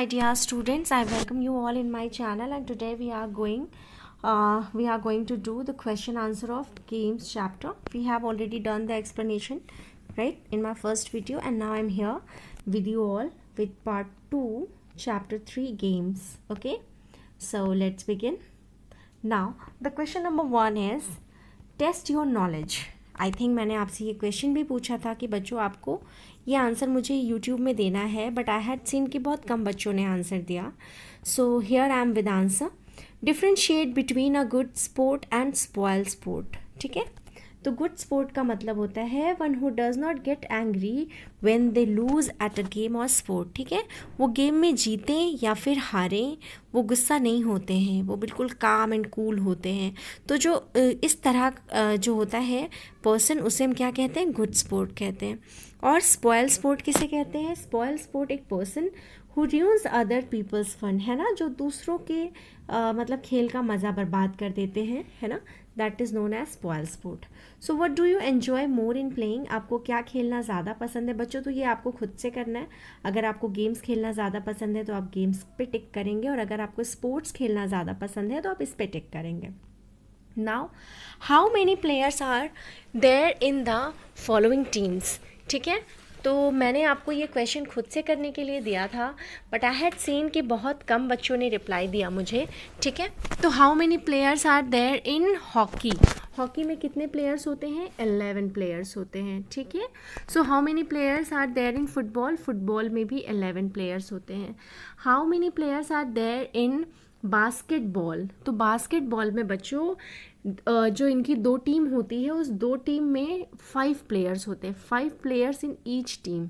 hi dear students i welcome you all in my channel and today we are going uh, we are going to do the question answer of games chapter we have already done the explanation right in my first video and now i'm here with you all with part 2 chapter 3 games okay so let's begin now the question number one is test your knowledge I think मैंने आपसे ये question भी पूछा था कि बच्चों आपको ये आंसर मुझे यूट्यूब में देना है बट आई हैड सीन कि बहुत कम बच्चों ने आंसर दिया so here I am with answer differentiate between a good sport and spoil sport ठीक है तो गुड स्पोर्ट का मतलब होता है one who does not get angry when they lose at a game और स्पोर्ट ठीक है वो गेम में जीते या फिर हारें वो गुस्सा नहीं होते हैं वो बिल्कुल काम एंड कूल होते हैं तो जो इस तरह जो होता है पर्सन उसे हम क्या कहते हैं गुड स्पोर्ट कहते हैं और स्पॉयल स्पोर्ट किसे कहते हैं स्पॉयल स्पोर्ट एक person who ruins other people's fun है ना जो दूसरों के आ, मतलब खेल का मज़ा बर्बाद कर देते हैं है ना that is known as spoil sport so what do you enjoy more in playing आपको क्या खेलना ज़्यादा पसंद है बच्चों तो ये आपको खुद से करना है अगर आपको गेम्स खेलना ज़्यादा पसंद है तो आप गेम्स पे टिक करेंगे और अगर आपको स्पोर्ट्स खेलना ज़्यादा पसंद है तो आप इस पर टिक करेंगे now how many players are there in the following teams ठीक है तो मैंने आपको ये क्वेश्चन खुद से करने के लिए दिया था बट आई हैड सीन कि बहुत कम बच्चों ने रिप्लाई दिया मुझे ठीक है तो how many players are there in hockey hockey में कितने प्लेयर्स होते हैं एलेवन प्लेयर्स होते हैं ठीक है so how many players are there in football football में भी एलेवन प्लेयर्स होते हैं how many players are there in basketball तो बास्केटबॉल में बच्चों जो इनकी दो टीम होती है उस दो टीम में फाइव प्लेयर्स होते हैं five players in each team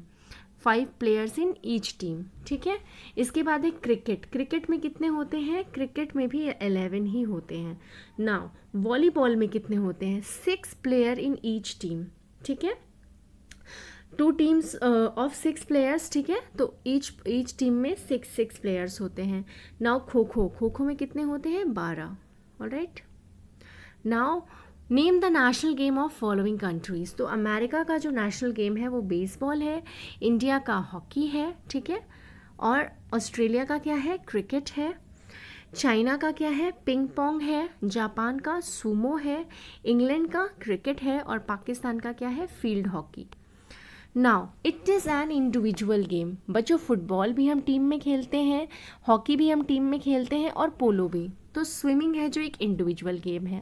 five players in each team ठीक है इसके बाद है क्रिकेट क्रिकेट में कितने होते हैं क्रिकेट में भी एलेवन ही होते हैं नाउ वॉलीबॉल में कितने होते हैं six player in each team ठीक है two teams of six players ठीक है तो ईच ईच टीम में सिक्स सिक्स प्लेयर्स होते हैं नाउ खो खो खो खो में कितने होते हैं बारह all right now name the national game of following countries तो अमेरिका का जो नेशनल गेम है वो बेसबॉल है इंडिया का हॉकी है ठीक है और ऑस्ट्रेलिया का क्या है क्रिकेट है चाइना का क्या है पिंग पोंग है जापान का सुमो है इंग्लैंड का क्रिकेट है और पाकिस्तान का क्या है field hockey now it is an individual game बच्चों फुटबॉल भी हम टीम में खेलते हैं हॉकी भी हम टीम में खेलते हैं और पोलो भी तो स्विमिंग है जो एक इंडिविजुअल गेम है